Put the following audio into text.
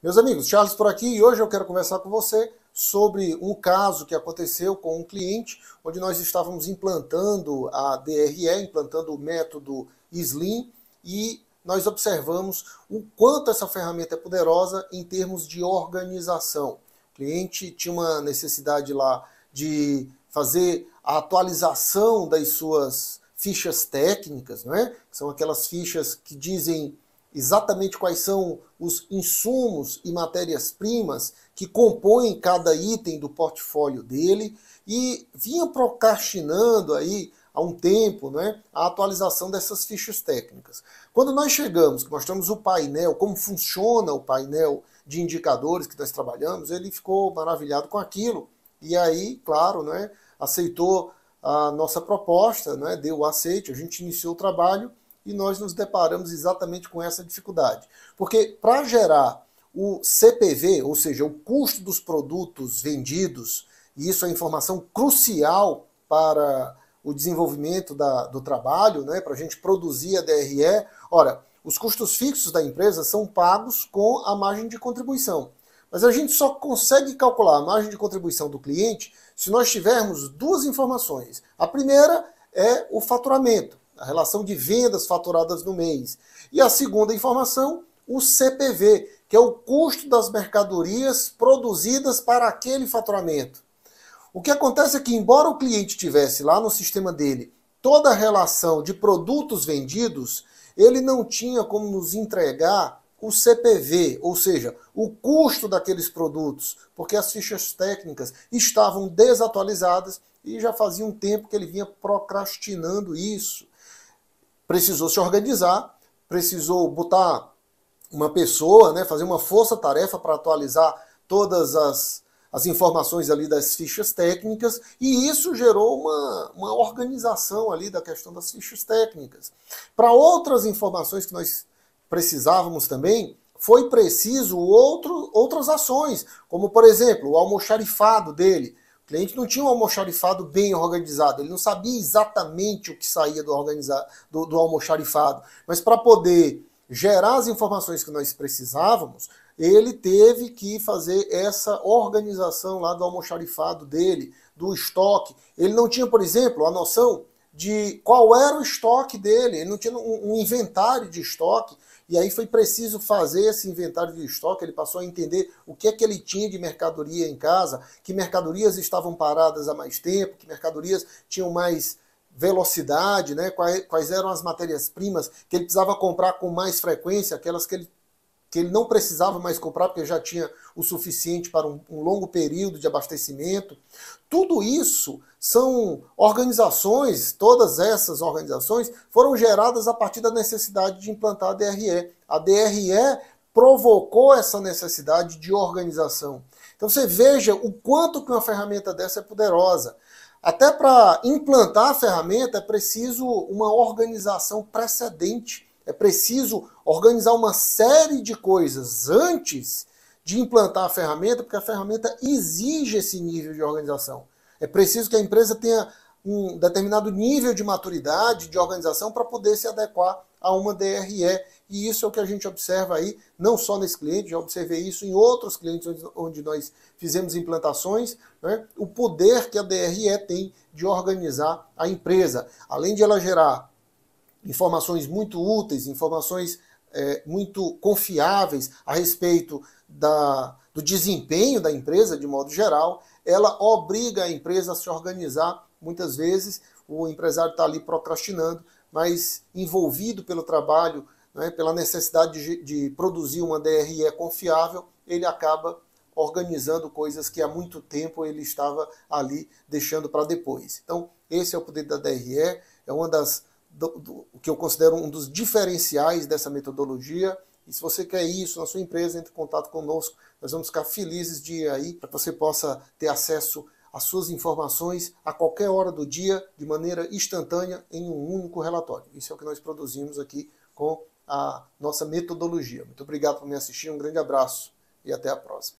Meus amigos, Charles por aqui e hoje eu quero conversar com você sobre um caso que aconteceu com um cliente onde nós estávamos implantando a DRE, implantando o método Slim e nós observamos o quanto essa ferramenta é poderosa em termos de organização. O cliente tinha uma necessidade lá de fazer a atualização das suas fichas técnicas, é? São aquelas fichas que dizem exatamente quais são os insumos e matérias-primas que compõem cada item do portfólio dele e vinha procrastinando aí há um tempo né, a atualização dessas fichas técnicas. Quando nós chegamos, nós mostramos o painel, como funciona o painel de indicadores que nós trabalhamos, ele ficou maravilhado com aquilo e aí, claro, né, aceitou a nossa proposta, né, deu o aceite, a gente iniciou o trabalho e nós nos deparamos exatamente com essa dificuldade. Porque para gerar o CPV, ou seja, o custo dos produtos vendidos, e isso é informação crucial para o desenvolvimento da, do trabalho, né, para a gente produzir a DRE. Ora, os custos fixos da empresa são pagos com a margem de contribuição. Mas a gente só consegue calcular a margem de contribuição do cliente se nós tivermos duas informações. A primeira é o faturamento, a relação de vendas faturadas no mês. E a segunda informação, o CPV, que é o custo das mercadorias produzidas para aquele faturamento. O que acontece é que, embora o cliente tivesse lá no sistema dele toda a relação de produtos vendidos, ele não tinha como nos entregar o CPV, ou seja, o custo daqueles produtos, porque as fichas técnicas estavam desatualizadas e já fazia um tempo que ele vinha procrastinando isso precisou se organizar, precisou botar uma pessoa, né, fazer uma força-tarefa para atualizar todas as, as informações ali das fichas técnicas, e isso gerou uma, uma organização ali da questão das fichas técnicas. Para outras informações que nós precisávamos também, foi preciso outro, outras ações, como por exemplo o almoxarifado dele. O cliente não tinha um almoxarifado bem organizado, ele não sabia exatamente o que saía do, do, do almoxarifado. Mas para poder gerar as informações que nós precisávamos, ele teve que fazer essa organização lá do almoxarifado dele, do estoque. Ele não tinha, por exemplo, a noção de qual era o estoque dele, ele não tinha um, um inventário de estoque, e aí foi preciso fazer esse inventário de estoque, ele passou a entender o que é que ele tinha de mercadoria em casa, que mercadorias estavam paradas há mais tempo, que mercadorias tinham mais velocidade, né? quais, quais eram as matérias-primas que ele precisava comprar com mais frequência, aquelas que ele que ele não precisava mais comprar porque já tinha o suficiente para um, um, longo período de abastecimento. Tudo isso são organizações, todas essas organizações foram geradas a partir da necessidade de implantar a DRE. A DRE provocou essa necessidade de organização. Então você veja o quanto que uma ferramenta dessa é poderosa. Até para implantar a ferramenta é preciso uma organização precedente é preciso organizar uma série de coisas antes de implantar a ferramenta, porque a ferramenta exige esse nível de organização. É preciso que a empresa tenha um determinado nível de maturidade, de organização, para poder se adequar a uma DRE. E isso é o que a gente observa aí, não só nesse cliente, já observei isso em outros clientes onde, nós fizemos implantações, né? o poder que a DRE tem de organizar a empresa. Além de ela gerar informações muito úteis, informações é, muito confiáveis a respeito da, do desempenho da empresa, de modo geral, ela obriga a empresa a se organizar. Muitas vezes o empresário está ali procrastinando, mas envolvido pelo trabalho, né, pela necessidade de, de produzir uma DRE confiável, ele acaba organizando coisas que há muito tempo ele estava ali deixando para depois. Então, esse é o poder da DRE, é uma das do, do, que eu considero um dos diferenciais dessa metodologia. E se você quer isso na sua empresa, entre em contato conosco. Nós vamos ficar felizes de ir aí para que você possa ter acesso às suas informações a qualquer hora do dia, de maneira instantânea, em um único relatório. Isso é o que nós produzimos aqui com a nossa metodologia. Muito obrigado por me assistir, um grande abraço e até a próxima.